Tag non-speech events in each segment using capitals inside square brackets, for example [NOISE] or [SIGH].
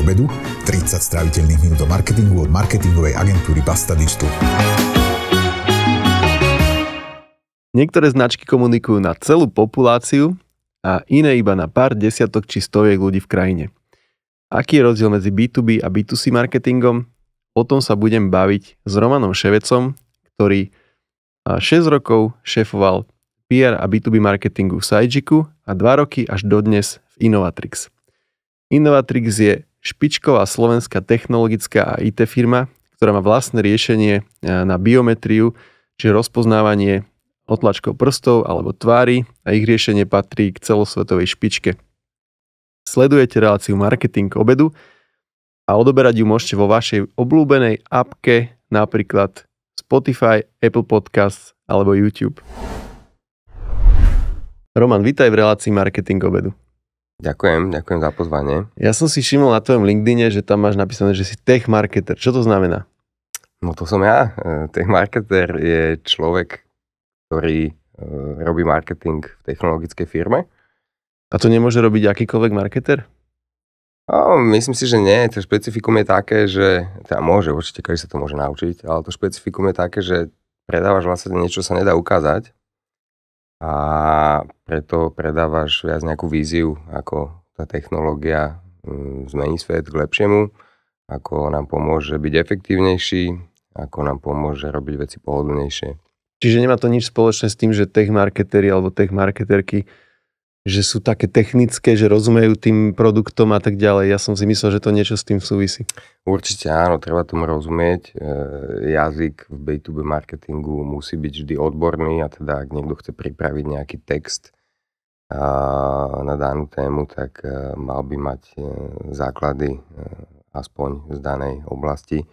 obedu, 30 stráviteľných minút do marketingu od marketingovej agentúry Basta Digital. Niektoré značky komunikujú na celú populáciu a iné iba na pár desiatok či stoviek ľudí v krajine. Aký je rozdiel medzi B2B a B2C marketingom? O tom sa budem baviť s Romanom Ševecom, ktorý 6 rokov šéfoval PR a B2B marketingu v Sajdžiku a 2 roky až dodnes v Innovatrix. Innovatrix je špičková slovenská technologická a IT firma, ktorá má vlastné riešenie e, na biometriu, či rozpoznávanie otlačkov prstov alebo tvári a ich riešenie patrí k celosvetovej špičke. Sledujete reláciu Marketing obedu a odoberať ju môžete vo vašej obľúbenej appke, napríklad Spotify, Apple Podcasts alebo YouTube. Roman, vítaj v relácii Marketing obedu. Ďakujem, ďakujem za pozvanie. Ja som si všimol na tvojom LinkedIne, že tam máš napísané, že si tech marketer. Čo to znamená? No to som ja. E, tech marketer je človek, ktorý e, robí marketing v technologickej firme. A to nemôže robiť akýkoľvek marketer? No, myslím si, že nie. To špecifikum je také, že... Teda môže, určite každý sa to môže naučiť, ale to špecifikum je také, že predávaš vlastne niečo, čo sa nedá ukázať a preto predávaš viac nejakú víziu, ako tá technológia mm, zmení svet k lepšiemu, ako nám pomôže byť efektívnejší, ako nám pomôže robiť veci pohodlnejšie. Čiže nemá to nič spoločné s tým, že tech marketeri alebo tech marketerky že sú také technické, že rozumejú tým produktom a tak ďalej. Ja som si myslel, že to niečo s tým súvisí. Určite áno, treba tomu rozumieť. E, jazyk v B2B marketingu musí byť vždy odborný a teda ak niekto chce pripraviť nejaký text a, na danú tému, tak e, mal by mať e, základy e, aspoň z danej oblasti. E,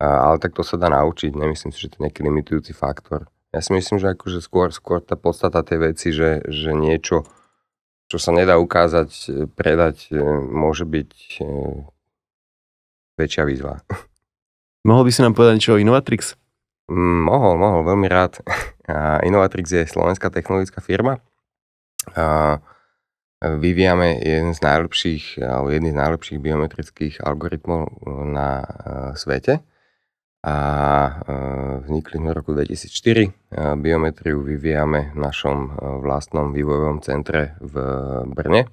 ale tak to sa dá naučiť, nemyslím si, že to je nejaký limitujúci faktor. Ja si myslím, že akože skôr, skôr tá podstata tej veci, že, že niečo čo sa nedá ukázať, e, predať, e, môže byť e, väčšia výzva. [LAUGHS] Mohol by si nám povedať niečo o Innovatrix? Mm, mohol, mohol, veľmi rád. [LAUGHS] A Innovatrix je slovenská technologická firma. A vyvíjame jeden z najlepších, alebo jedný z najlepších biometrických algoritmov na svete a e, vznikli sme v roku 2004. E, biometriu vyvíjame v našom e, vlastnom vývojovom centre v Brne.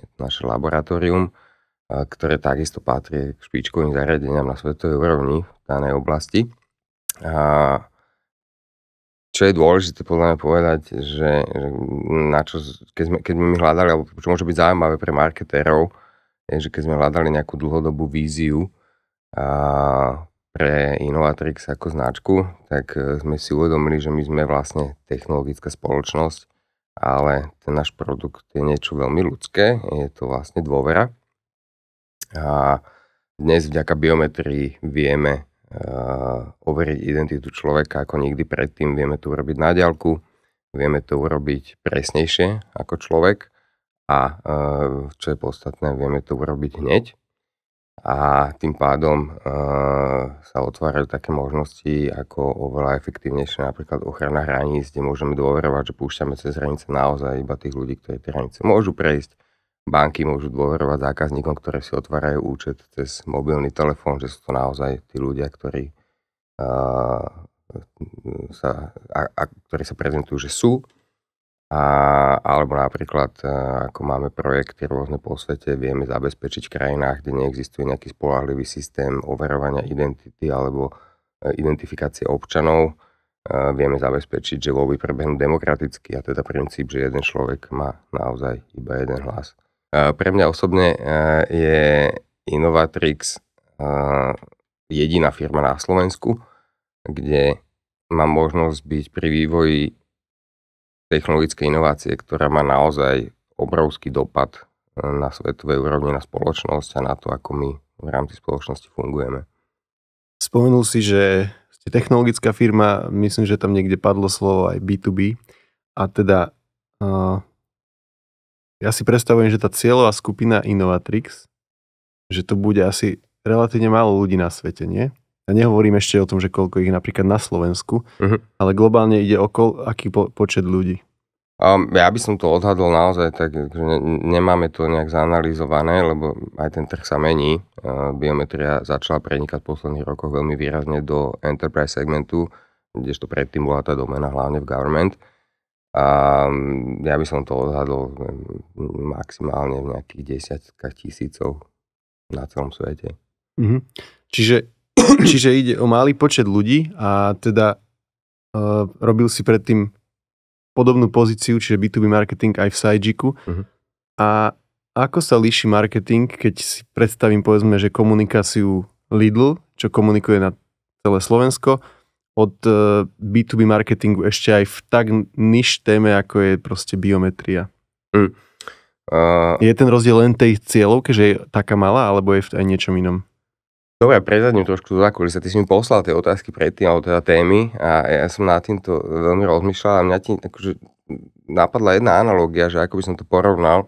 Je to naše laboratórium, ktoré takisto patrí k špičkovým zariadeniam na svetovej úrovni v danej oblasti. A čo je dôležité podľa mňa povedať, že, že na čo, keď, sme, keď my hľadali, alebo čo môže byť zaujímavé pre marketérov, je, že keď sme hľadali nejakú dlhodobú víziu, a pre Innovatrix ako značku, tak e, sme si uvedomili, že my sme vlastne technologická spoločnosť, ale ten náš produkt je niečo veľmi ľudské, je to vlastne dôvera. A dnes vďaka biometrii vieme uh, overiť identitu človeka ako nikdy predtým, vieme to urobiť na diálku, vieme to urobiť presnejšie ako človek a uh, čo je podstatné, vieme to urobiť hneď a tým pádom e, sa otvárajú také možnosti ako oveľa efektívnejšie napríklad ochrana hraníc, kde môžeme dôverovať, že púšťame cez hranice naozaj iba tých ľudí, ktorí tie hranice môžu prejsť. Banky môžu dôverovať zákazníkom, ktoré si otvárajú účet cez mobilný telefón, že sú to naozaj tí ľudia, ktorí, e, sa, a, a, ktorí sa prezentujú, že sú a, alebo napríklad, e, ako máme projekty rôzne po svete, vieme zabezpečiť v krajinách, kde neexistuje nejaký spolahlivý systém overovania identity alebo e, identifikácie občanov, e, vieme zabezpečiť, že voľby prebehnú demokraticky a teda princíp, že jeden človek má naozaj iba jeden hlas. Pre mňa osobne je Innovatrix jediná firma na Slovensku, kde mám možnosť byť pri vývoji technologické inovácie, ktorá má naozaj obrovský dopad e, na svetovej úrovni, na spoločnosť a na to, ako my v rámci spoločnosti fungujeme. Spomenul si, že ste technologická firma, myslím, že tam niekde padlo slovo aj B2B. A teda uh, ja si predstavujem, že tá cieľová skupina Innovatrix, že to bude asi relatívne málo ľudí na svete, nie? nehovorím ešte o tom, že koľko ich napríklad na Slovensku, uh-huh. ale globálne ide o kol, aký po, počet ľudí. Um, ja by som to odhadol naozaj tak, že ne, nemáme to nejak zanalizované, lebo aj ten trh sa mení. Uh, biometria začala prenikať v posledných rokoch veľmi výrazne do enterprise segmentu, kdežto predtým bola tá domena hlavne v government. A um, ja by som to odhadol um, maximálne v nejakých desiatkách tisícov na celom svete. Mm-hmm. Čiže Čiže ide o malý počet ľudí a teda uh, robil si predtým podobnú pozíciu, čiže B2B marketing aj v Sajdžiku. Uh-huh. A ako sa líši marketing, keď si predstavím povedzme, že komunikáciu Lidl, čo komunikuje na celé Slovensko, od uh, e, B2B marketingu ešte aj v tak niž téme, ako je proste biometria. Mm. Uh, je ten rozdiel len tej cieľovke, že je taká malá, alebo je aj niečom inom? Dobre, no, prezadím trošku do zákulisa. Ty si mi poslal tie otázky predtým, alebo teda témy a ja som nad týmto veľmi rozmýšľal a mňa ti akože napadla jedna analogia, že ako by som to porovnal.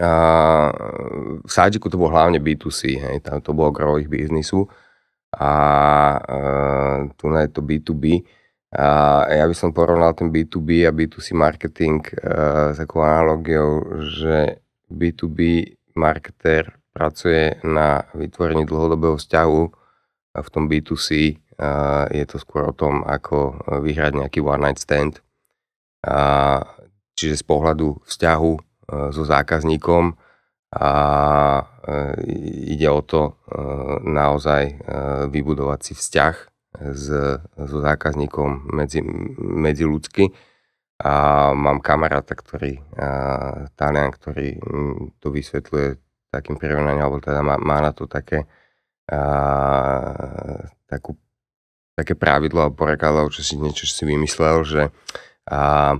A v Sádiku to bolo hlavne B2C, hej, tam to bolo gro ich biznisu a a e, tu je to B2B. A ja by som porovnal ten B2B a B2C marketing e, s takou analogiou, že B2B marketer pracuje na vytvorení dlhodobého vzťahu v tom B2C, je to skôr o tom, ako vyhrať nejaký one night stand. Čiže z pohľadu vzťahu e, so zákazníkom a e, ide o to e, naozaj vybudovať si vzťah s, so zákazníkom medzi, medzi ľudsky. A mám kamaráta, ktorý, Talian, ktorý to vysvetľuje takým prirovnaním, alebo teda má, má na to také, a, takú, také pravidlo alebo porekadlo, čo si niečo si vymyslel, že a,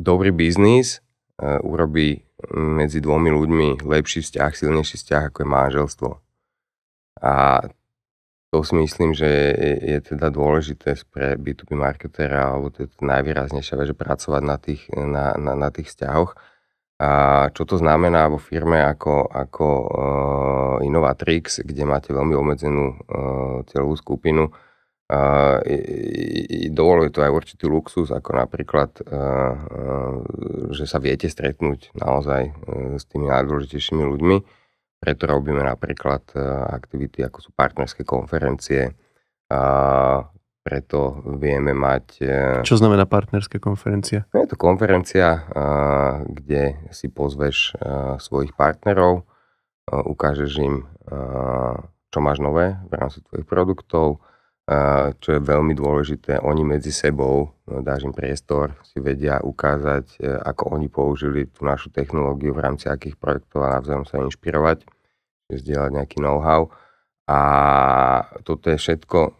dobrý biznis e, urobí medzi dvomi ľuďmi lepší vzťah, silnejší vzťah, ako je manželstvo. A to si myslím, že je, je teda dôležité pre B2B marketera, alebo to je to najvýraznejšia že pracovať na tých, na, na, na tých vzťahoch a čo to znamená vo firme ako, ako uh, Innovatrix, kde máte veľmi obmedzenú uh, cieľovú skupinu, uh, dovoluje to aj určitý luxus, ako napríklad, uh, uh, že sa viete stretnúť naozaj uh, s tými najdôležitejšími ľuďmi. Preto robíme napríklad uh, aktivity, ako sú partnerské konferencie, uh, preto vieme mať... E, čo znamená partnerská konferencia? No, je to konferencia, e, kde si pozveš e, svojich partnerov, ukážeš im, čo máš nové v rámci tvojich produktov, čo je veľmi dôležité, oni medzi sebou, dáš im priestor, si vedia ukázať, ako oni použili tú našu technológiu v rámci akých projektov a navzájom sa inšpirovať, zdieľať nejaký know-how a toto je všetko, e,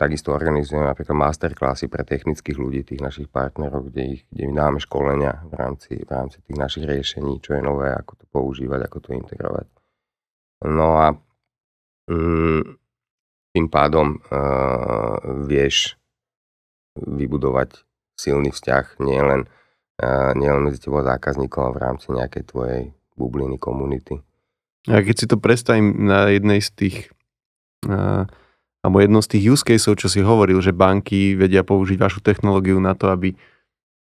takisto organizujeme napríklad masterklasy pre technických ľudí, tých našich partnerov, kde, ich, kde im dáme školenia v rámci, v rámci tých našich riešení, čo je nové, ako to používať, ako to integrovať. No a mm, tým pádom e, vieš vybudovať silný vzťah nielen, e, nielen medzi tebou zákazníkom, v rámci nejakej tvojej bubliny, komunity. A keď si to predstavím na jednej z tých a, alebo jedno z tých use caseov, čo si hovoril, že banky vedia použiť vašu technológiu na to, aby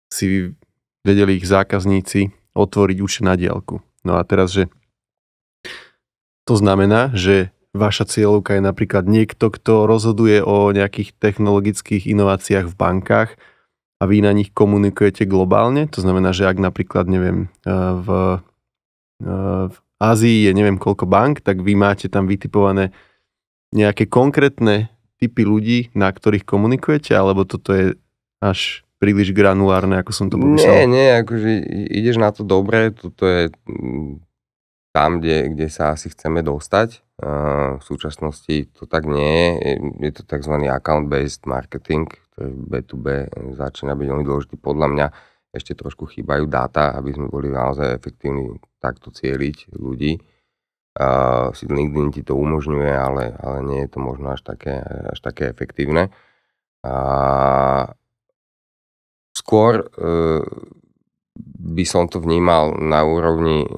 si vedeli ich zákazníci otvoriť účet na diálku. No a teraz, že to znamená, že vaša cieľovka je napríklad niekto, kto rozhoduje o nejakých technologických inováciách v bankách a vy na nich komunikujete globálne. To znamená, že ak napríklad, neviem, v, v Ázii je neviem koľko bank, tak vy máte tam vytipované nejaké konkrétne typy ľudí, na ktorých komunikujete, alebo toto je až príliš granulárne, ako som to popísal? Nie, nie, akože ideš na to dobre, toto je mm, tam, kde, kde sa asi chceme dostať. V súčasnosti to tak nie je. Je to tzv. account-based marketing, ktorý B2B začína byť veľmi dôležitý. Podľa mňa ešte trošku chýbajú dáta, aby sme boli naozaj efektívni takto cieliť ľudí. Uh, si LinkedIn ti to umožňuje, ale, ale nie je to možno až také, až také efektívne. Uh, skôr uh, by som to vnímal na úrovni e,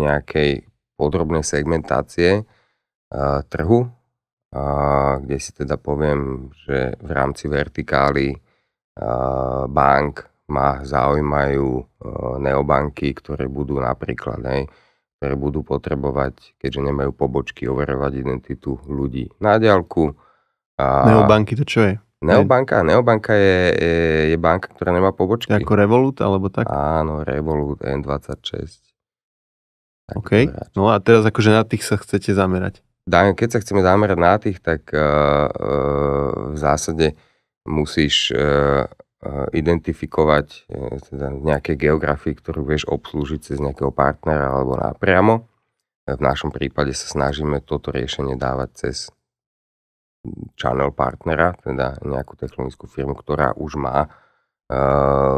nejakej podrobnej segmentácie uh, trhu, uh, kde si teda poviem, že v rámci vertikály uh, bank, ma zaujímajú e, neobanky, ktoré budú napríklad, hej, ktoré budú potrebovať, keďže nemajú pobočky, overovať identitu ľudí na diálku. A... Neobanky to čo je? Neobanka, neobanka je, je, je banka, ktorá nemá pobočky. Ako Revolut alebo tak? Áno, Revolut, N26. Tak OK, zamerať. no a teraz akože na tých sa chcete zamerať. Keď sa chceme zamerať na tých, tak uh, uh, v zásade musíš uh, Eh, identifikovať eh, teda nejaké geografie, ktorú vieš obslúžiť cez nejakého partnera alebo napriamo. Eh, v našom prípade sa snažíme toto riešenie dávať cez hm, channel partnera, teda nejakú technologickú firmu, ktorá už má e,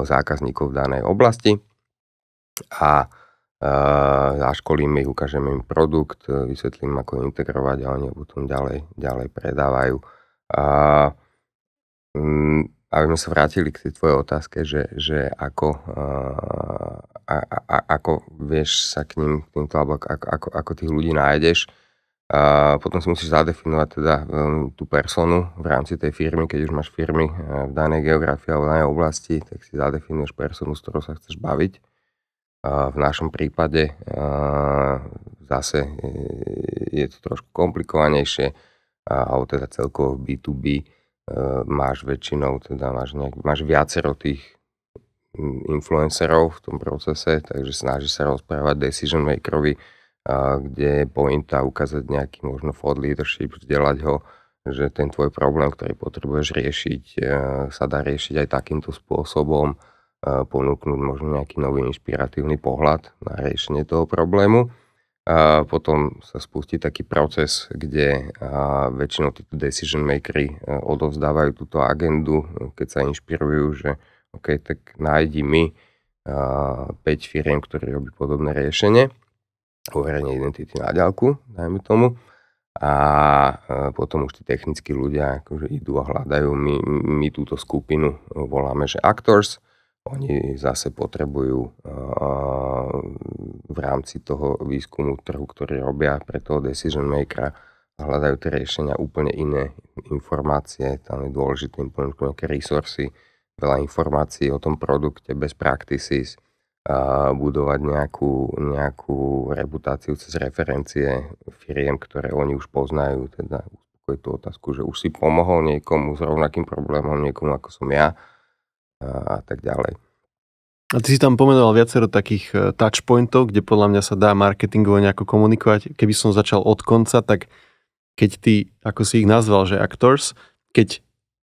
zákazníkov v danej oblasti a e, zaškolíme ich, ukážeme im produkt, vysvetlím, ako integrovať a oni potom ďalej, ďalej predávajú. A, hm, aby sme sa vrátili k tej tvojej otázke, že, že ako, a, a, a, ako vieš sa k ním, k týmto, alebo ako, ako, ako tých ľudí nájdeš. A potom si musíš zadefinovať teda um, tú personu v rámci tej firmy, keď už máš firmy uh, v danej geografii alebo v danej oblasti, tak si zadefinuješ personu, s ktorou sa chceš baviť. A v našom prípade uh, zase e, je to trošku komplikovanejšie, alebo teda celkovo B2B Eh, máš väčšinou, teda máš, nejak, máš viacero tých mm, influencerov v tom procese, takže snaží sa rozprávať decision makerovi, kde je pointa ukázať nejaký možno thought leadership, vzdelať ho, že ten tvoj problém, ktorý potrebuješ riešiť, eh, sa dá riešiť aj takýmto spôsobom, eh, ponúknuť možno nejaký nový inšpiratívny pohľad na riešenie toho problému. A potom sa spustí taký proces, kde väčšinou títo decision makery e, odovzdávajú túto agendu, keď sa inšpirujú, že OK, tak nájdi mi 5 firiem, ktoré robí podobné riešenie, overenie identity na ďalku, dajme tomu. A e, potom už tí technickí ľudia akože idú a hľadajú. My, my túto skupinu voláme, že actors, oni zase potrebujú v rámci toho výskumu trhu, ktorý robia pre toho decision makera, hľadajú tie riešenia úplne iné informácie, tam je dôležité im ponúknuť nejaké resursy, veľa informácií o tom produkte, bez practices, a budovať nejakú, nejakú reputáciu cez referencie firiem, ktoré oni už poznajú, teda uspokojiť tú otázku, že už si pomohol niekomu s rovnakým problémom, niekomu ako som ja, a, tak ďalej. A ty si tam pomenoval viacero takých e, touchpointov, kde podľa mňa sa dá marketingovo nejako komunikovať. Keby som začal od konca, tak keď ty, ako si ich nazval, že actors, keď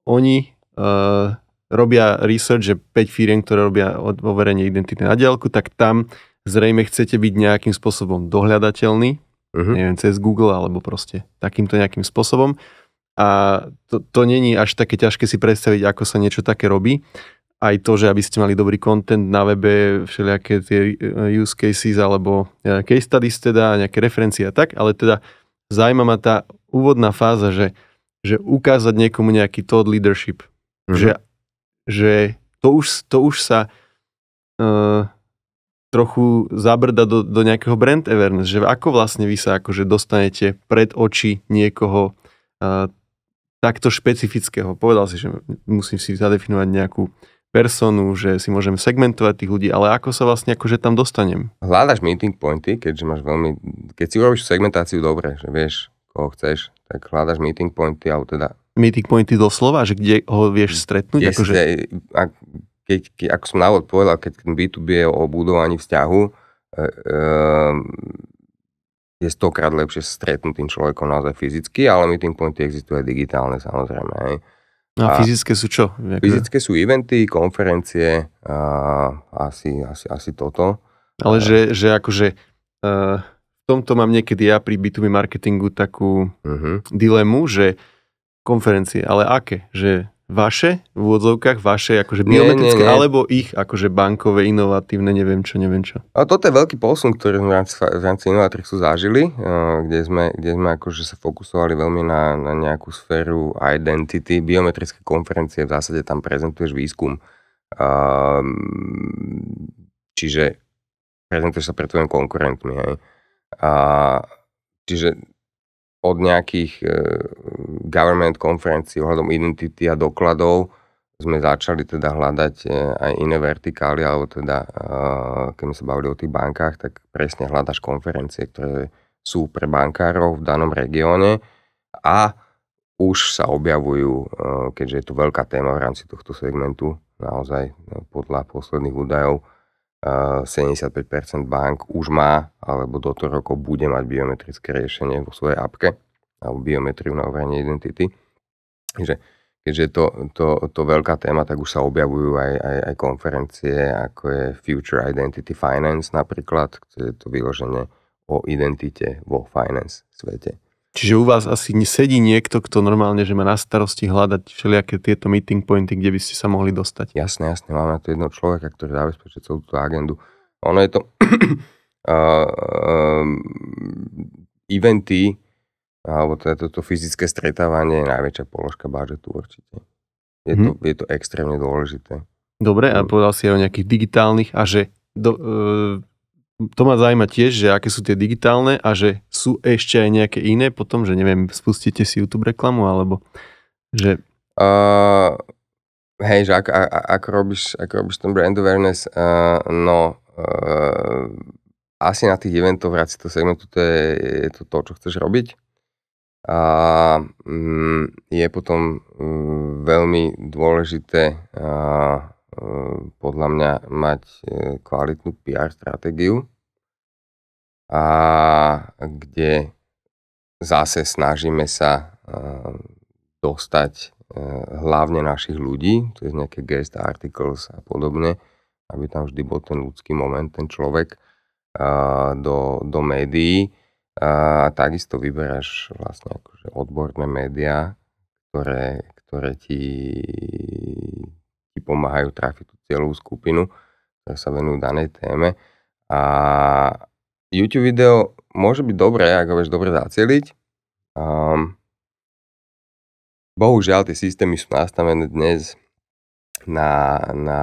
oni uh, robia research, že 5 firiem, ktoré robia overenie identity na diálku, tak tam zrejme chcete byť nejakým spôsobom dohľadateľný, uh-huh. neviem, cez Google alebo proste takýmto nejakým spôsobom. A to, to není až také ťažké si predstaviť, ako sa niečo také robí aj to, že aby ste mali dobrý content na webe, všelijaké tie e, use cases alebo e, case studies teda, nejaké referencie a tak, ale teda zaujíma ma tá úvodná fáza, že, že ukázať niekomu nejaký thought leadership, mm-hmm. že, že to, už, to už sa uh, trochu zabrda do, do nejakého brand awareness, že ako vlastne vy sa akože dostanete pred oči niekoho uh, takto špecifického. Povedal si, že musím si zadefinovať nejakú personu, že si môžem segmentovať tých ľudí, ale ako sa vlastne akože tam dostanem? Hľadaš meeting pointy, keďže máš veľmi, keď si urobíš segmentáciu dobre, že vieš, koho chceš, tak hľadaš meeting pointy, alebo teda... Meeting pointy doslova, že kde ho vieš stretnúť? Kde akože... ak, keď, keď, ako som návod povedal, keď B2B je o budovaní vzťahu, e, e, je stokrát lepšie stretnúť tým človekom naozaj fyzicky, ale meeting pointy existuje digitálne samozrejme. Hej. No a, fyzické sú čo? Fyzické sú eventy, konferencie, a asi, asi, asi toto. Ale že, že akože uh, v tomto mám niekedy ja pri B2B marketingu takú uh-huh. dilemu, že konferencie, ale aké? Že vaše, v úvodzovkách vaše, akože biometrické, nie, nie, nie. alebo ich, akože bankové, inovatívne, neviem čo, neviem čo. A toto je veľký posun, ktorý sme v rámci, v rámci Innovatrixu zažili, eh, kde sme, kde sme akože sa fokusovali veľmi na, na nejakú sféru identity, biometrické konferencie, v zásade tam prezentuješ výskum. Ehm, čiže prezentuješ sa pred tvojim konkurentmi, hej. A, čiže od nejakých e, government konferencií ohľadom identity a dokladov sme začali teda hľadať e, aj iné vertikály, alebo teda, e, keď sme sa bavili o tých bankách, tak presne hľadaš konferencie, ktoré sú pre bankárov v danom regióne a už sa objavujú, keďže je to veľká téma v rámci tohto segmentu, naozaj podľa posledných údajov, 75% bank už má alebo do toho rokov bude mať biometrické riešenie vo svojej apke alebo biometriu na overenie identity. Takže keďže je to, to, to veľká téma, tak už sa objavujú aj, aj, aj konferencie, ako je Future Identity Finance napríklad, kde je to vyloženie o identite vo finance svete. Čiže u vás asi sedí niekto, kto normálne, že má na starosti hľadať všelijaké tieto meeting pointy, kde by ste sa mohli dostať. Jasné, jasné, máme tu jedného človeka, ktorý zabezpečuje celú tú agendu. Ono je to... uh, [CLEARS THROAT] um, eventy, alebo teda to fyzické stretávanie je najväčšia položka budžetu určite. Je, hmm. to, mhm. je to extrémne dôležité. Dobre, a mm. povedal si aj o nejakých digitálnych a že do, uh, to ma zaujíma tiež, že aké sú tie digitálne a že sú ešte aj nejaké iné potom, že neviem, spustíte si YouTube reklamu alebo že... Uh, hej, že ako, ako, robíš, ako robíš ten brand awareness, uh, no uh, asi na tých eventov v rámci toho segmentu to je, je to to, čo chceš robiť a um, je potom um, veľmi dôležité uh, Eh, podľa mňa mať eh, kvalitnú PR stratégiu a kde zase snažíme sa eh, dostať hlavne našich ľudí, to je nejaké guest articles a podobne, aby tam vždy bol ten ľudský moment, ten človek do, do médií. A takisto vyberáš vlastne akože odborné médiá, ktoré, ktoré ti pomáhajú trafiť tú cieľovú skupinu, ktoré sa venujú danej téme. A YouTube video môže byť dobré, ak ho vieš dobre zacieliť. Um, bohužiaľ, tie systémy sú nastavené dnes na, na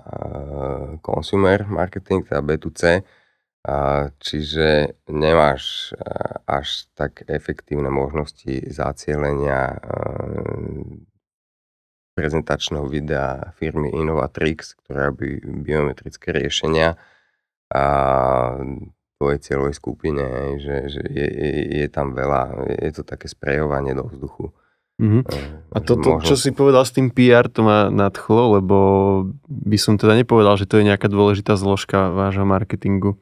uh, consumer marketing, teda B2C, uh, čiže nemáš uh, až tak efektívne možnosti zacielenia e, prezentačného videa firmy Innovatrix, ktorá robí biometrické riešenia a tvojej cieľovej skupine, že, že je, je, je tam veľa, je to také sprejovanie do vzduchu. Mm-hmm. A toto, možno... čo si povedal s tým PR, to ma nadchlo, lebo by som teda nepovedal, že to je nejaká dôležitá zložka vášho marketingu.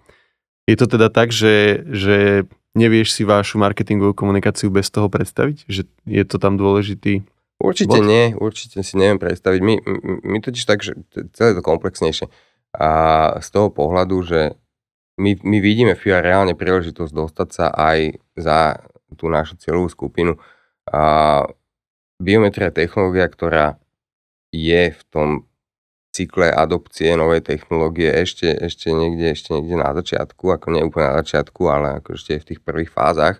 Je to teda tak, že, že nevieš si vášu marketingovú komunikáciu bez toho predstaviť? Že je to tam dôležitý Určite Boh? nie, určite si neviem predstaviť. My, my totiž tak, že celé to komplexnejšie. A z toho pohľadu, že my, my vidíme v reálne príležitosť dostať sa aj za tú našu cieľovú skupinu. A biometria je technológia, ktorá je v tom cykle adopcie novej technológie ešte, ešte, niekde, ešte niekde na začiatku, ako nie úplne na začiatku, ale ako ešte v tých prvých fázach.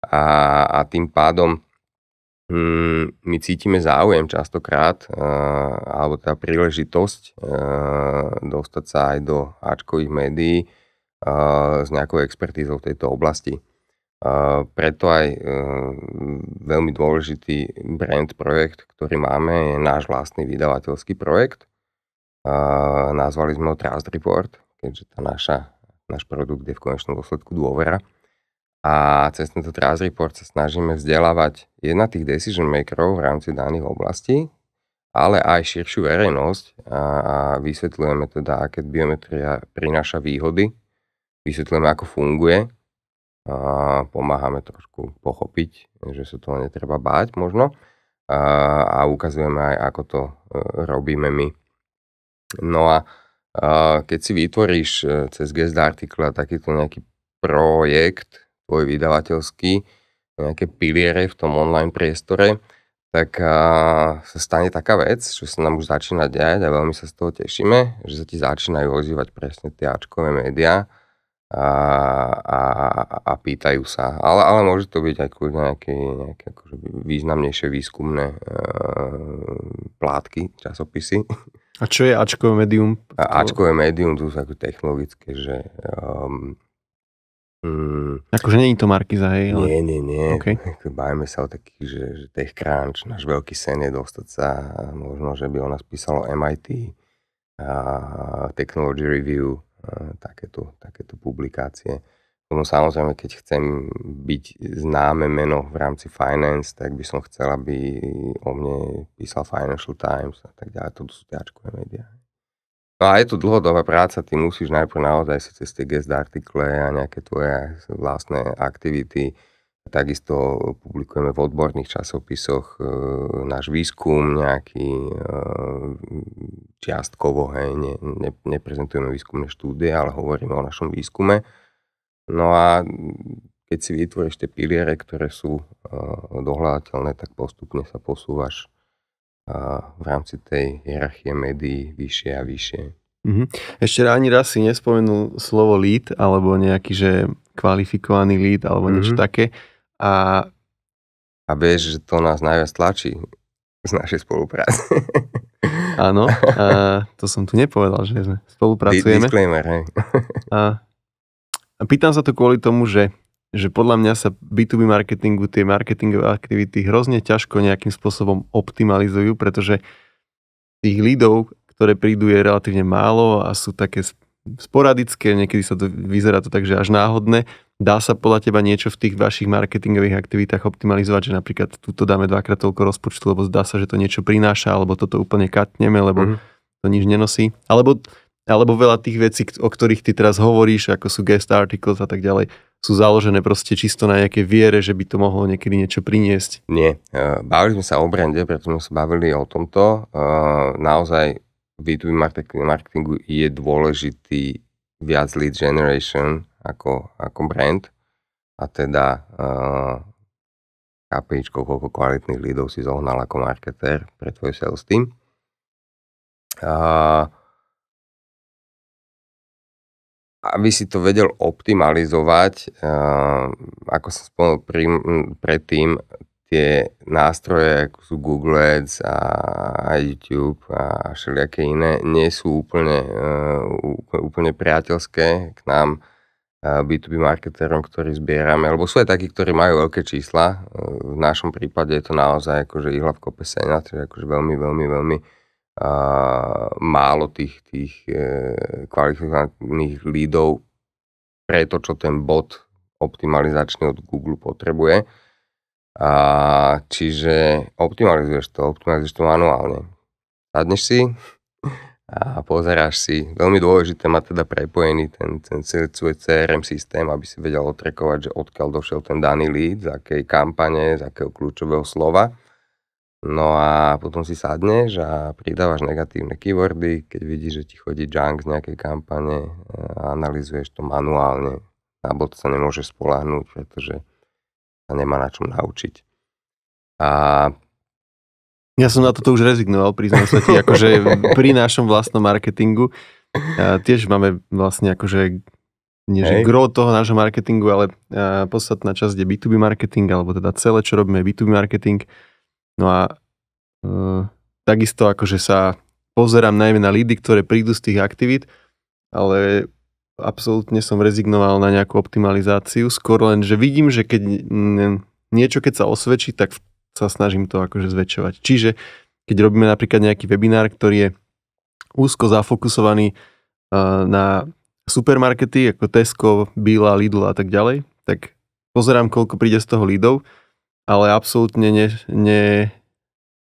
A, a tým pádom Hm, my cítime záujem častokrát, eh, alebo teda príležitosť eh, dostať sa aj do Ačkových médií eh, s nejakou expertízou v tejto oblasti. preto aj veľmi dôležitý brand projekt, ktorý máme, je náš vlastný vydavateľský projekt. nazvali sme ho Trust Report, keďže tá naša, náš produkt je v konečnom dôsledku dôvera a cez tento Trust Report sa snažíme vzdelávať jedna tých decision makerov v rámci daných oblastí, ale aj širšiu verejnosť a, a vysvetľujeme teda, aké biometria prináša výhody, vysvetľujeme, ako funguje, a pomáhame trošku pochopiť, že sa toho netreba báť možno a, a ukazujeme aj, ako to e, robíme my. No a, a e, keď si vytvoríš e, cez guest article takýto nejaký projekt, vývoj vydavateľský, nejaké piliere v tom online priestore, tak a, sa stane taká vec, čo sa nám už začína diať a veľmi sa z toho tešíme, že sa ti začínajú ozývať presne tie Ačkové médiá a, a, a pýtajú sa. Ale, ale môže to byť aj nejaké, nejaké akože významnejšie výskumné e, plátky, časopisy. A čo je Ačkové médium? Ačkové médium, to sú ako technologické, že E, Mm. Akože není to Markiza, hej? Ale... Nie, nie, nie. Okay. [LAUGHS] Bájme sa o takých, že, že tech crunch, náš veľký sen je dostať sa, možno, že by o nás písalo MIT, a Technology Review, a takéto, takéto publikácie. Potom samozrejme, keď chcem byť známe meno v rámci finance, tak by som chcel, aby o mne písal Financial Times a tak ďalej. To sú ťažké médiá. No a je to dlhodobá práca, ty musíš najprv naozaj si cez tie guest artikle a nejaké tvoje vlastné aktivity. Takisto publikujeme v odborných časopisoch e, náš výskum nejaký e, čiastkovo, hej, ne, ne, neprezentujeme výskumné štúdie, ale hovoríme o našom výskume. No a keď si vytvoríš tie piliere, ktoré sú e, dohľadateľné, tak postupne sa posúvaš v rámci tej hierarchie médií vyššie a vyššie. Mm-hmm. Ešte ani raz si nespomenul slovo lead, alebo nejaký, že kvalifikovaný lead, alebo mm-hmm. niečo také. A... a vieš, že to nás najviac tlačí z našej spolupráce. [LAUGHS] Áno, a to som tu nepovedal, že sme spolupracujeme. Disclaimer, hej. A, a pýtam sa to kvôli tomu, že že podľa mňa sa B2B marketingu tie marketingové aktivity hrozne ťažko nejakým spôsobom optimalizujú, pretože tých lídov, ktoré prídu, je relatívne málo a sú také sporadické, niekedy sa to vyzerá to tak, že až náhodné. Dá sa podľa teba niečo v tých vašich marketingových aktivitách optimalizovať, že napríklad túto dáme dvakrát toľko rozpočtu, lebo zdá sa, že to niečo prináša, alebo toto úplne katneme, lebo mm-hmm. to nič nenosí. Alebo, alebo veľa tých vecí, o ktorých ty teraz hovoríš, ako sú guest articles a tak ďalej sú založené proste čisto na nejaké viere, že by to mohlo niekedy niečo priniesť? Nie. Eh, bavili sme sa o brande, preto sme sa bavili o tomto. Eh, naozaj v marketingu je dôležitý viac lead generation ako, ako brand a teda eh, KPIčko, koľko kvalitných lídov si zohnal ako marketer pre tvoj sales team. Uh, aby si to vedel optimalizovať, eh, ako som spomenul predtým, tie nástroje, ako sú Google Ads a YouTube a všelijaké iné, nie sú úplne, eh, úplne priateľské k nám eh, B2B marketérom, ktorí zbierame, alebo sú aj takí, ktorí majú veľké čísla. V našom prípade je to naozaj akože ihla v kope sena, to je akože veľmi, veľmi, veľmi a málo tých, tých e, kvalifikovaných lídov pre to, čo ten bod optimalizačný od Google potrebuje. A, čiže optimalizuješ to, optimalizuješ to manuálne. Sadneš si a pozeráš si. Veľmi dôležité má teda prepojený ten, ten svoj CRM systém, aby si vedel otrekovať, že odkiaľ došiel ten daný lead, z akej kampane, z akého kľúčového slova No a potom si sadneš a pridávaš negatívne keywordy, keď vidíš, že ti chodí junk z nejakej kampane e, a analizuješ to manuálne. Na bot sa nemôže spolahnúť, pretože sa nemá na čom naučiť. A ja som na toto už rezignoval, priznám sa ti, akože [LAUGHS] pri našom vlastnom marketingu a e, tiež máme vlastne akože nie že gro toho nášho marketingu, ale e, podstatná časť je B2B marketing, alebo teda celé, čo robíme B2B marketing No a e, takisto akože sa pozerám najmä na lídy, ktoré prídu z tých aktivít, ale absolútne som rezignoval na nejakú optimalizáciu, skôr len, že vidím, že keď niečo, keď sa osvedčí, tak sa snažím to akože zväčšovať. Čiže keď robíme napríklad nejaký webinár, ktorý je úzko zafokusovaný e, na supermarkety ako Tesco, Bila, Lidl a tak ďalej, tak pozerám, koľko príde z toho lídov ale absolútne ne, ne,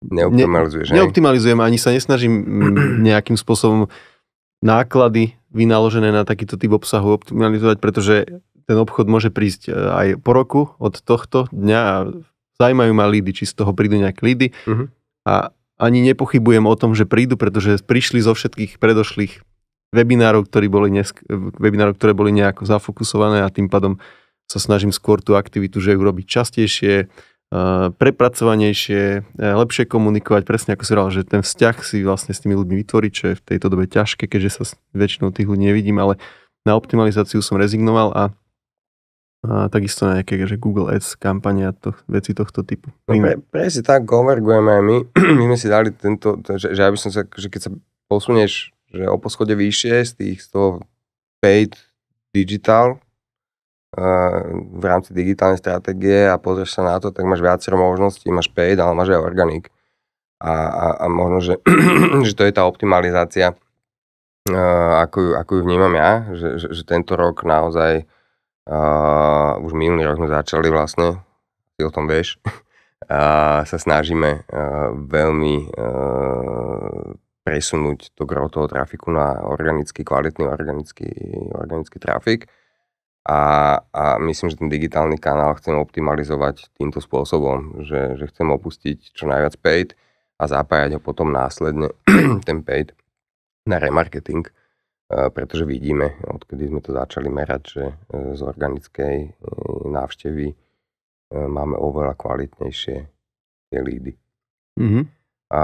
Neoptimalizuješ, ne, Neoptimalizujem, ani sa nesnažím mm, [CLEARS THROAT] nejakým spôsobom náklady vynaložené na takýto typ obsahu optimalizovať, pretože ten obchod môže prísť e, aj po roku od tohto dňa a zaujímajú ma lídy, či z toho prídu nejaké lídy. Uh-huh. Mhm. A ani nepochybujem o tom, že prídu, pretože prišli zo všetkých predošlých webinárov, ktorí boli nesk- e, webinárov, ktoré boli nejako zafokusované a tým pádom uh, sa snažím skôr tú aktivitu, že ju robiť častejšie, prepracovanejšie, lepšie komunikovať, presne ako si hovoril, že ten vzťah si vlastne s tými ľuďmi vytvoriť, čo je v tejto dobe ťažké, keďže sa väčšinou tých ľudí nevidím, ale na optimalizáciu som rezignoval a, a takisto na nejaké že Google Ads kampania a to, veci tohto typu. No pre, presne tak konvergujeme aj my. [CLEARS THROAT] my sme si dali tento, že, že aby som sa, že keď sa posunieš že o poschode vyššie z tých z toho paid digital, v rámci digitálnej stratégie a pozrieš sa na to, tak máš viacero možností, máš paid, ale máš aj organic. A, a, a možno, že, [CLEARS THROAT] že to je tá optimalizácia, ako ju, ako ju vnímam ja, že, že, že tento rok naozaj, uh, už minulý rok sme začali vlastne, ty o tom vieš, [LAUGHS] a sa snažíme uh, veľmi uh, presunúť to gro toho trafiku na organický, kvalitný organický, organický trafik. Uh, a, a myslím, že ten digitálny kanál chcem optimalizovať týmto spôsobom, že, že chcem opustiť čo najviac paid a zapájať ho potom následne [CLEARS THROAT] ten paid na remarketing, e, pretože vidíme, odkedy sme to začali merať, že e, z organickej e, návštevy máme oveľa kvalitnejšie tie lídy. Mm-hmm. A,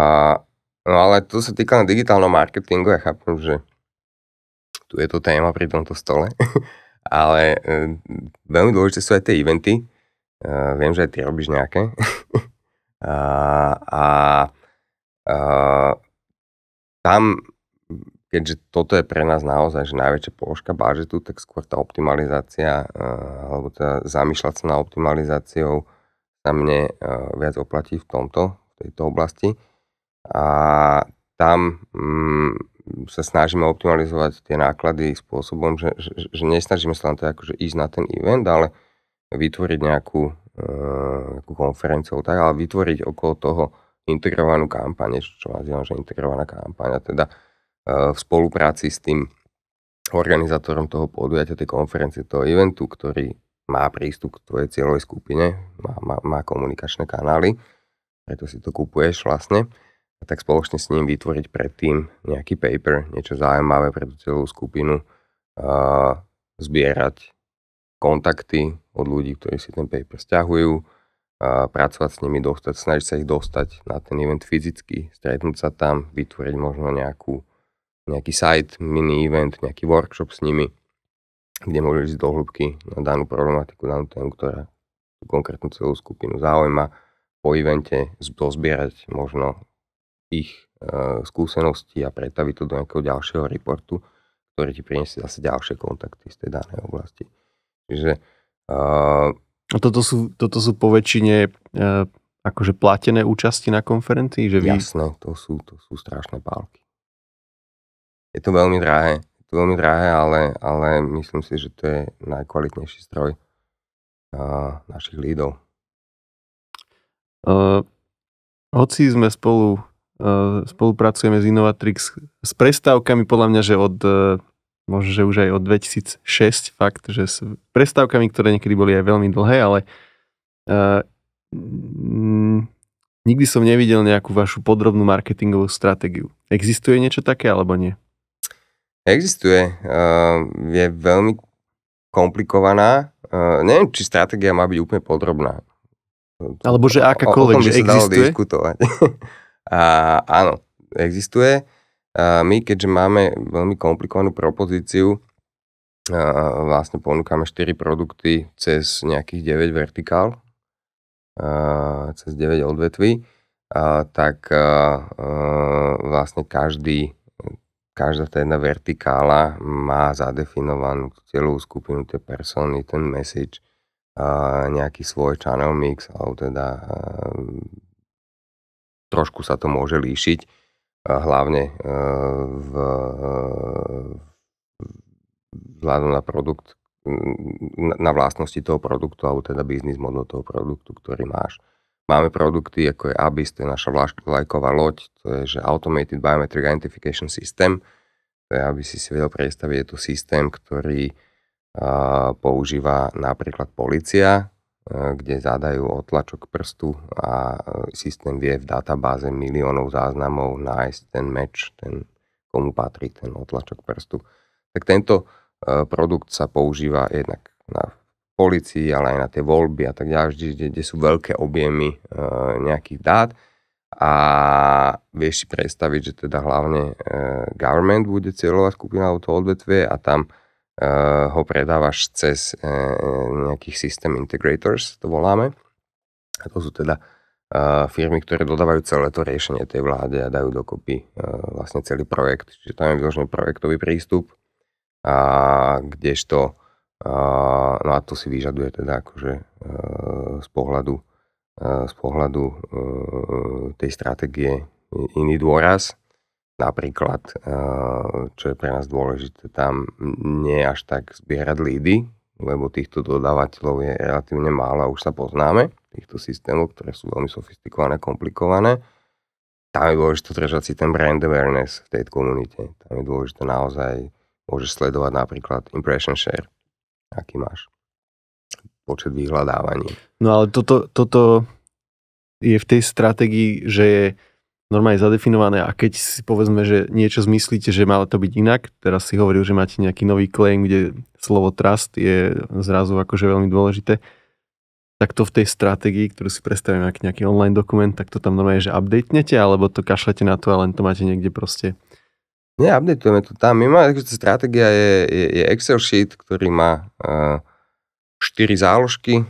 no ale to sa týka na digitálnom marketingu, ja chápem, že tu je to téma pri tomto stole. [LAUGHS] Ale e, veľmi dôležité sú aj tie eventy. E, viem, že aj ty robíš nejaké. [LAUGHS] a, a, a e, tam, keďže toto je pre nás naozaj že najväčšia položka budžetu, tak skôr tá optimalizácia, e, alebo tá teda zamýšľať sa na optimalizáciou sa mne e, viac oplatí v tomto, v tejto oblasti. A tam mm, sa snažíme optimalizovať tie náklady spôsobom, že, že, že nesnažíme sa len to akože ísť na ten event, ale vytvoriť nejakú, e, nejakú konferenciu, tak, ale vytvoriť okolo toho integrovanú kampaň, čo nazývam, že integrovaná kampaň, teda e, v spolupráci s tým organizátorom toho podujatia, tej konferencie, toho eventu, ktorý má prístup k tvojej cieľovej skupine, má, má, má komunikačné kanály, preto si to kupuješ vlastne tak spoločne s ním vytvoriť predtým nejaký paper, niečo zaujímavé pre tú celú skupinu, a zbierať kontakty od ľudí, ktorí si ten paper stiahujú, a pracovať s nimi, dostať, snažiť sa ich dostať na ten event fyzicky, stretnúť sa tam, vytvoriť možno nejakú, nejaký site, mini event, nejaký workshop s nimi, kde môžu ísť do hĺbky na danú problematiku, danú tému, ktorá tú konkrétnu celú skupinu zaujíma. Po evente dozbierať možno ich uh, e, skúseností a pretaviť to do nejakého ďalšieho reportu, ktorý ti priniesie zase ďalšie kontakty z tej danej oblasti. Čiže... E, toto sú, toto sú po väčšine e, akože platené účasti na konferencii? Že vy... Jasné, to sú, to sú strašné pálky. Je to veľmi drahé, je to veľmi drahé, ale, ale myslím si, že to je najkvalitnejší stroj uh, našich lídov. Uh, hoci sme spolu E, spolupracujeme s Innovatrix s prestávkami, podľa mňa, že od e, možno, že už aj od 2006 fakt, že s prestávkami, ktoré niekedy boli aj veľmi dlhé, ale uh, nikdy som nevidel nejakú vašu podrobnú marketingovú stratégiu. Existuje niečo také alebo nie? Existuje. Uh, je veľmi komplikovaná. Uh, neviem, či stratégia má byť úplne podrobná. Alebo že akákoľvek, o, o tom by že existuje? diskutovať. [LAUGHS] A áno, existuje. A my, keďže máme veľmi komplikovanú propozíciu, a vlastne ponúkame 4 produkty cez nejakých 9 vertikál, a cez 9 odvetví, a tak a, a vlastne každý, každá tá jedna vertikála má zadefinovanú celú skupinu, tie persony, ten message, a nejaký svoj channel mix, alebo teda trošku sa to môže líšiť, hlavne e, v, e, vzhľadom na produkt, na vlastnosti toho produktu alebo teda biznis model toho produktu, ktorý máš. Máme produkty ako je ABIS, to je naša vlajková loď, to je že Automated Biometric Identification System, to je, aby si si vedel predstaviť, je to systém, ktorý uh, používa napríklad policia, kde zadajú otlačok prstu a systém vie v databáze miliónov záznamov nájsť ten meč, ten, komu patrí ten otlačok prstu. Tak tento e, produkt sa používa jednak na policii, ale aj na tie voľby a tak ďalej, kde, kde sú veľké objemy e, nejakých dát a vieš si predstaviť, že teda hlavne e, government bude cieľová skupina alebo to odvetvie a tam Eh, ho predávaš cez eh, nejakých system integrators, to voláme. A to sú teda eh, firmy, ktoré dodávajú celé to riešenie tej vláde a dajú dokopy vlastne celý projekt. Čiže tam je vyložený projektový prístup, a kdežto no a to si vyžaduje teda akože z pohľadu z pohľadu tej stratégie iný dôraz. Napríklad, eh, čo je pre nás dôležité, tam nie až tak zbierať lídy, lebo týchto dodávateľov je relatívne málo a už sa poznáme, týchto systémov, ktoré sú veľmi sofistikované, komplikované. Tam je dôležité držať si ten brand awareness v tej komunite. Tam je dôležité naozaj, môžeš sledovať napríklad impression share, aký máš počet vyhľadávaní. No ale toto, toto je v tej stratégii, že je normálne zadefinované a keď si povedzme, že niečo zmyslíte, že malo to byť inak, teraz si hovoril, že máte nejaký nový claim, kde slovo trust je zrazu akože veľmi dôležité, tak to v tej stratégii, ktorú si predstavím ako nejaký online dokument, tak to tam normálne, že updatenete, alebo to kašlete na to a len to máte niekde proste nie, updateujeme to tam. Mimo takže tá stratégia je, je, je Excel sheet, ktorý má uh, eh, 4 záložky.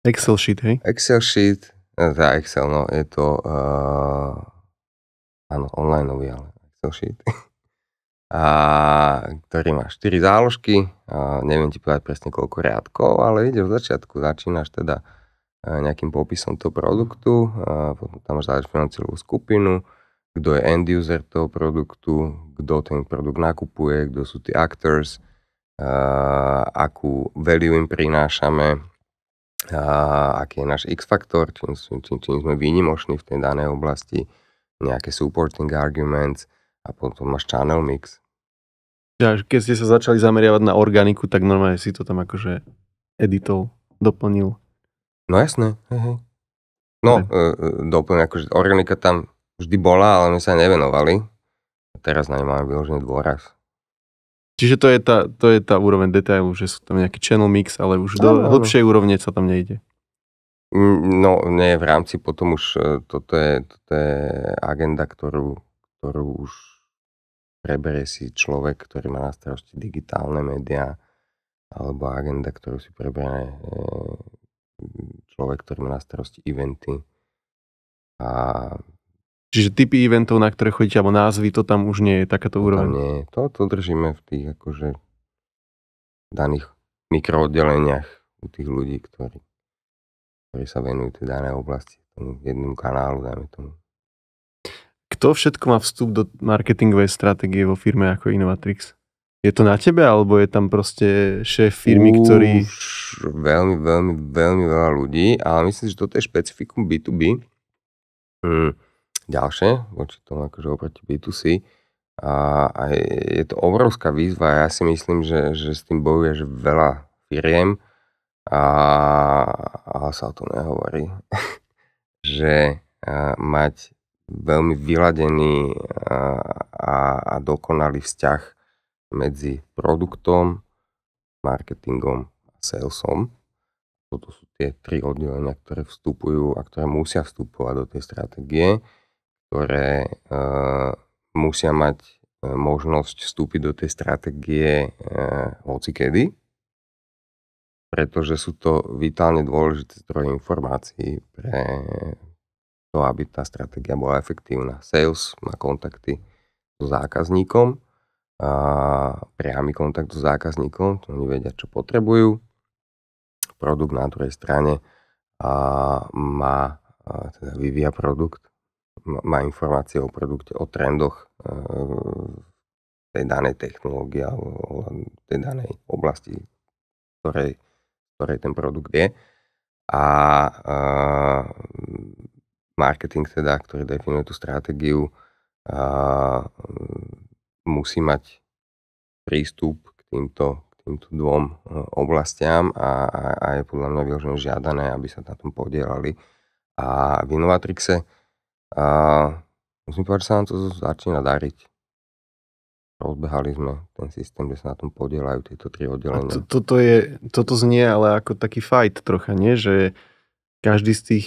Excel sheet, hej? Excel sheet, za Excel, no je to uh, áno, online ale Excel sheet. [LAUGHS] A, ktorý má 4 záložky, a neviem ti povedať presne koľko riadkov, ale ide v začiatku, začínaš teda eh, nejakým popisom toho produktu, a potom tam máš celú skupinu, kto je end user toho produktu, kto ten produkt nakupuje, kto sú tí actors, uh, akú value im prinášame, a aký je náš X-faktor, čím, čím, čím sme výnimoční v tej danej oblasti, nejaké supporting arguments a potom máš channel mix. Ja, keď ste sa začali zameriavať na organiku, tak normálne si to tam akože editol, doplnil. No jasné, hej. No, okay. E, e, doplnil, akože organika tam vždy bola, ale my sa nevenovali. A teraz na ňu máme vyložený dôraz. Čiže to je, tá, to je tá úroveň detailu, že sú tam nejaký channel mix, ale už do no, hĺbšej no. úrovne sa tam nejde. Mm, no, nie, v rámci potom už e, toto je, toto je agenda, ktorú, ktorú už preberie si človek, ktorý má na starosti digitálne médiá, alebo agenda, ktorú si preberie e, človek, ktorý má na starosti eventy. A Čiže typy eventov, na ktoré chodíte, alebo názvy, to tam už nie je takáto úroveň. nie, to, to držíme v tých akože daných mikrooddeleniach u tých ľudí, ktorí, ktorí sa venujú tej danej oblasti, tomu jednému kanálu, dajme tomu. Kto všetko má vstup do marketingovej stratégie vo firme ako Innovatrix? Je to na tebe, alebo je tam proste šéf firmy, Už ktorý... veľmi, veľmi, veľmi veľa ľudí, ale myslím, že toto je špecifikum B2B. Hmm ďalšie voči tomu akože oproti B2C. A, a je to obrovská výzva a ja si myslím, že, že s tým bojuje že veľa firiem a, a sa o tom nehovorí. [LAUGHS] že a, mať veľmi vyladený a, a dokonalý vzťah medzi produktom, marketingom a salesom. Toto sú tie tri oddelenia, ktoré vstupujú a ktoré musia vstupovať do tej stratégie ktoré e, musia mať e, možnosť vstúpiť do tej stratégie e, hocikedy, pretože sú to vitálne dôležité zdroje informácií pre to, aby tá stratégia bola efektívna. Sales má kontakty so zákazníkom, a priamy kontakt so zákazníkom, to oni vedia, čo potrebujú. Produkt na druhej strane a má, a teda vyvíja produkt má informácie o produkte, o trendoch e, tej danej technológie alebo tej danej oblasti, ktorej, ktorej ten produkt je. A e, marketing teda, ktorý definuje tú stratégiu, e, musí mať prístup k týmto, k týmto dvom oblastiam a, a, a je podľa mňa vyložené žiadané, aby sa na tom podielali. A v Innovatrixe uh, a musím povedať, že sa nám to začína dariť. Rozbehali sme ten systém, kde sa na tom podielajú tieto tri oddelenia. To, toto, je, toto znie ale ako taký fight trocha, nie? Že každý z tých,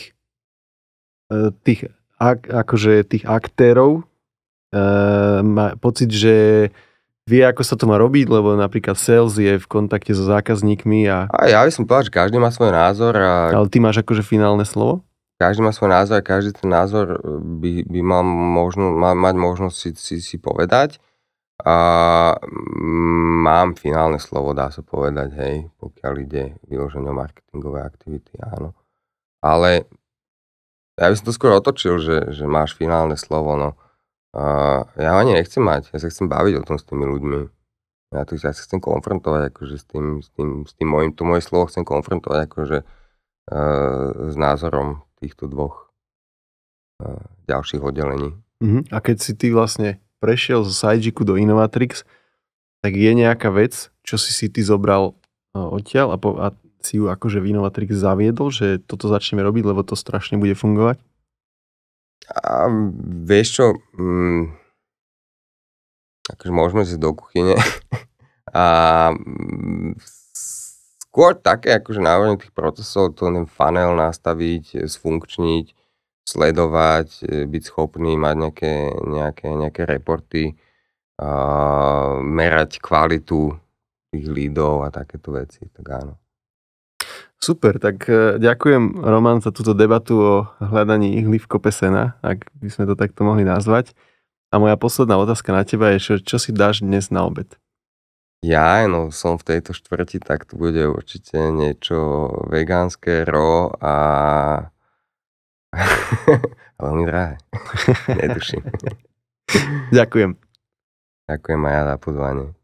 e, tých ak, akože tých aktérov Uh, má pocit, že vie, ako sa to má robiť, lebo napríklad sales je v kontakte so zákazníkmi a... A ja by som povedal, že každý má svoj názor a... Ale ty máš akože finálne slovo? každý má svoj názor a každý ten názor e, by, by mal možno, má, mať možnosť si, si, si povedať. A mm, mám finálne slovo, dá sa povedať, hej, pokiaľ ide vyloženie o marketingové aktivity, áno. Ale ja by som to skôr otočil, že, že máš finálne slovo, no. A ja ho ani nechcem mať, ja sa chcem baviť o tom s tými ľuďmi. Ja, to, ja sa chcem konfrontovať akože s tým, s tým, s tým mojim, to moje slovo chcem konfrontovať akože uh, s názorom týchto dvoch uh, ďalších oddelení. Uh-huh. A keď si ty vlastne prešiel zo Sajdžiku do Innovatrix, tak je nejaká vec, čo si si ty zobral uh, odtiaľ a, po, a si ju akože v Innovatrix zaviedol, že toto začneme robiť, lebo to strašne bude fungovať? A vieš čo, mm, akože môžeme si do kuchyne [LAUGHS] a mm, skôr také akože na úrovni tých procesov, to ten funnel nastaviť, e, sfunkčniť, sledovať, e, byť schopný mať nejaké, nejaké, nejaké reporty, uh, merať kvalitu tých lídov a takéto veci, tak áno. Super, tak e, ďakujem Roman za túto debatu o hľadaní ihly v kope sena, ak by sme to takto mohli nazvať. A moja posledná otázka na teba je, čo, čo si dáš dnes na obed? Ja, no som v tejto štvrti, tak tu bude určite niečo vegánske, ro a [LAUGHS] veľmi drahé. [LAUGHS] Neduším. Ďakujem. Ďakujem aj ja za pozvanie.